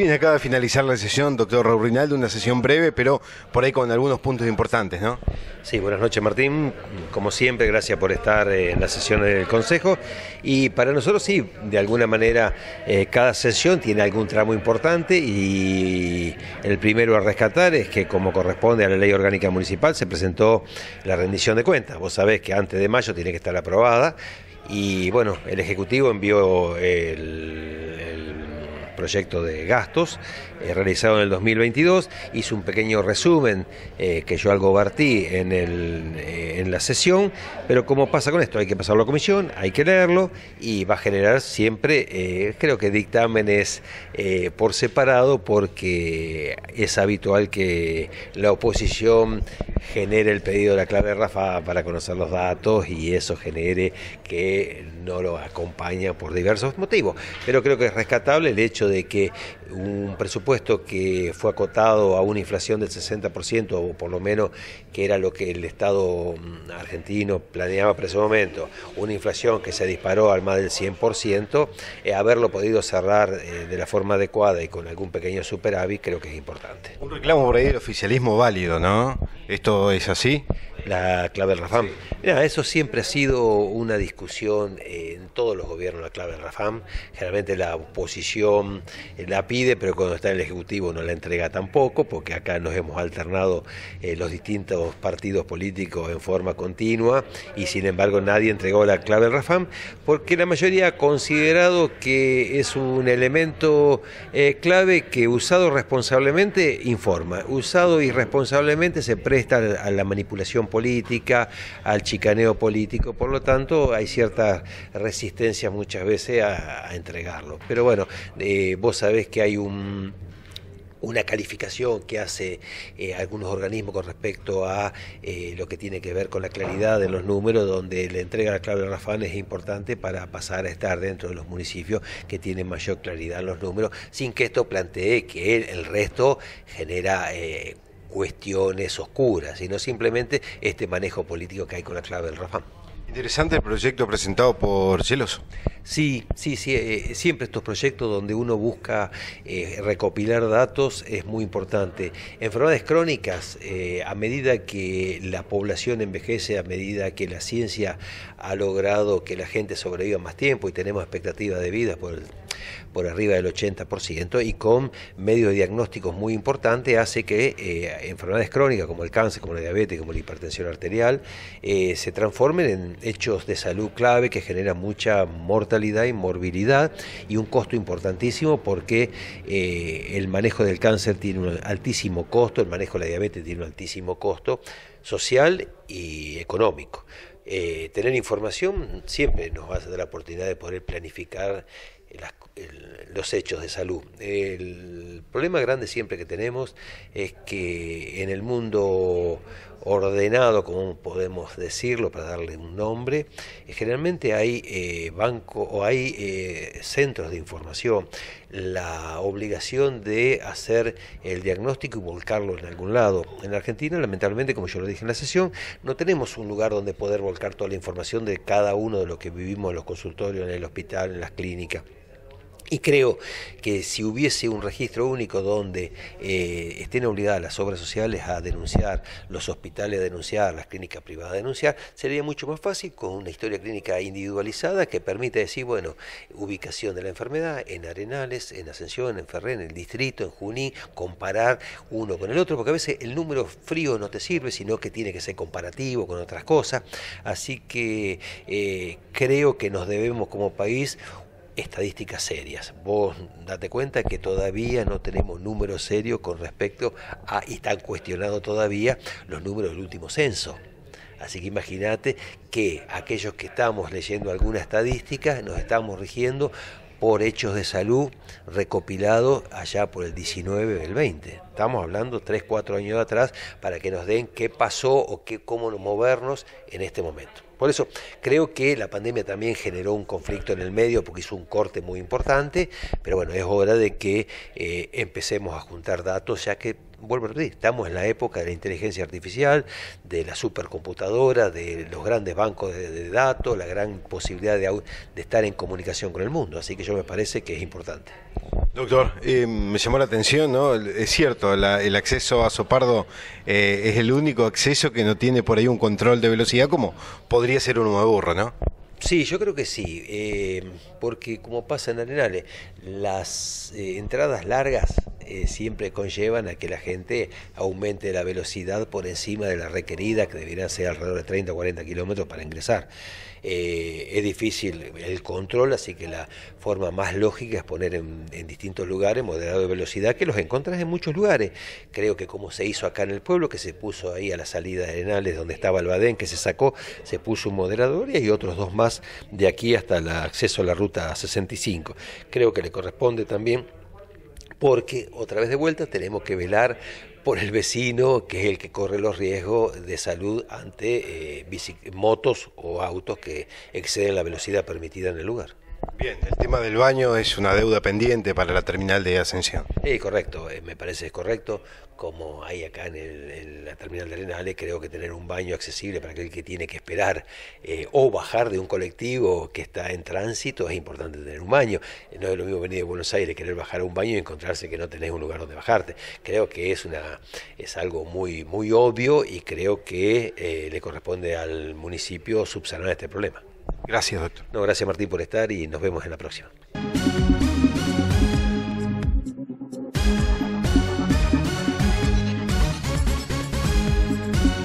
Bien, acaba de finalizar la sesión, doctor Raúl Rinaldo, una sesión breve, pero por ahí con algunos puntos importantes, ¿no? Sí, buenas noches Martín, como siempre, gracias por estar eh, en la sesión del Consejo. Y para nosotros sí, de alguna manera, eh, cada sesión tiene algún tramo importante y el primero a rescatar es que como corresponde a la ley orgánica municipal se presentó la rendición de cuentas. Vos sabés que antes de mayo tiene que estar aprobada y bueno, el Ejecutivo envió el proyecto de gastos eh, realizado en el 2022. Hice un pequeño resumen eh, que yo algo vertí en, el, eh, en la sesión, pero como pasa con esto, hay que pasarlo a comisión, hay que leerlo y va a generar siempre, creo que dictámenes por separado porque es habitual que la oposición genere el pedido de la clave Rafa para conocer los datos y eso genere que no lo acompaña por diversos motivos. Pero creo que es rescatable el hecho de que un presupuesto puesto que fue acotado a una inflación del 60%, o por lo menos que era lo que el Estado mm, argentino planeaba para ese momento, una inflación que se disparó al más del 100%, eh, haberlo podido cerrar eh, de la forma adecuada y con algún pequeño superávit creo que es importante. Un reclamo por ahí del oficialismo válido, ¿no? ¿Esto es así? La clave del RAFAM. Mira, eso siempre ha sido una discusión en todos los gobiernos, la clave del RAFAM. Generalmente la oposición eh, la pide, pero cuando está en el Ejecutivo no la entrega tampoco, porque acá nos hemos alternado eh, los distintos partidos políticos en forma continua y sin embargo nadie entregó la clave del RAFAM, porque la mayoría ha considerado que es un elemento eh, clave que usado responsablemente informa, usado irresponsablemente se presta a la manipulación política política, al chicaneo político. Por lo tanto, hay cierta resistencia muchas veces a, entregarlo. Pero bueno, eh, vos sabés que hay una calificación que hace eh, algunos organismos con respecto a eh, lo que tiene que ver con la claridad de los números, donde la entrega de la clave de Rafán es importante para pasar a estar dentro de los municipios que tienen mayor claridad en los números, sin que esto plantee que el, resto genera cuestiones oscuras, sino simplemente este manejo político que hay con la clave del Rafán. Interesante el proyecto presentado por Celoso. Sí, sí, sí. Eh, siempre estos proyectos donde uno busca eh, recopilar datos es muy importante. Enfermedades crónicas, eh, a medida que la población envejece, a medida que la ciencia ha logrado que la gente sobreviva más tiempo y tenemos expectativas de vida por, por arriba del 80% y con medios diagnósticos muy importantes hace que enfermedades crónicas como el cáncer, como la diabetes, como la hipertensión arterial, se transformen en hechos de salud clave que generan mucha mortalidad mortalidad y morbilidad y un costo importantísimo porque eh, el manejo del cáncer tiene un altísimo costo, el manejo de la diabetes tiene un altísimo costo social y económico. Eh, tener información siempre nos va a dar la oportunidad de poder planificar los hechos de salud. El problema grande siempre que tenemos es que en el mundo ordenado, como podemos decirlo, para darle un nombre, eh, generalmente hay eh, banco o hay eh, centros de información. La obligación de hacer el diagnóstico y volcarlo en algún lado. En Argentina, lamentablemente, como yo lo dije en la sesión, no tenemos un lugar donde poder volcar toda la información de cada uno de los que vivimos en los consultorios, en el hospital, en las clínicas. Y creo que si hubiese un registro único donde eh, estén obligadas las obras sociales a denunciar, los hospitales a denunciar, las clínicas privadas a denunciar, sería mucho más fácil con una historia clínica individualizada que permita decir, bueno, ubicación de la enfermedad en Arenales, en Ascensión, en Ferrer, en el distrito, en Juní, comparar uno con el otro, porque a veces el número frío no te sirve, sino que tiene que ser comparativo con otras cosas. Así que eh, creo que nos debemos como país estadísticas serias. Vos date cuenta que todavía no tenemos números serios con respecto a, y están cuestionados todavía los números del último censo. Así que imagínate que aquellos que estamos leyendo alguna estadística nos estamos rigiendo por hechos de salud recopilados allá por el 19 o el 20. Estamos hablando 3, 4 años atrás para que nos den qué pasó o qué, cómo movernos en este momento. Por eso creo que la pandemia también generó un conflicto en el medio porque hizo un corte muy importante, pero bueno, es hora de que eh, empecemos a juntar datos, ya que vuelvo a repetir, estamos en la época de la inteligencia artificial, de la supercomputadora, de los grandes bancos de, datos, la gran posibilidad de estar en comunicación con el mundo. Así que yo me parece que es importante. Doctor, eh, me llamó la atención, ¿no? Es cierto, el acceso a Sopardo eh, es el único acceso que no tiene por ahí un control de velocidad como podría ser un burro, ¿no? Sí, yo creo que sí, eh, porque como pasa en Arenales, las entradas largas eh, siempre conllevan a que la gente aumente la velocidad por encima de la requerida, que deberían ser alrededor de 30 o 40 kilómetros para ingresar. Eh, es difícil el control, así que la forma más lógica es poner en, distintos lugares moderado de velocidad, que los encontrás en muchos lugares. Creo que como se hizo acá en el pueblo, que se puso ahí a la salida de Arenales, donde estaba el Badén, que se sacó, se puso un moderador y hay otros dos más de aquí hasta el acceso a la ruta 65. Creo que le corresponde también porque otra vez de vuelta tenemos que velar por el vecino, que es el que corre los riesgos de salud ante eh, motos o autos que exceden la velocidad permitida en el lugar. Bien, el tema del baño es una deuda pendiente para la terminal de Ascensión. Sí, correcto, eh, me parece correcto. Como hay acá en, la terminal de Arenales, creo que tener un baño accesible para aquel que tiene que esperar eh, o bajar de un colectivo que está en tránsito, es importante tener un baño. Eh, no es lo mismo venir de Buenos Aires, querer bajar a un baño y encontrarse que no tenés un lugar donde bajarte. Creo que es, una, es algo muy, muy obvio y creo que le corresponde al municipio subsanar este problema. Gracias, doctor. No, gracias Martín por estar y nos vemos en la próxima.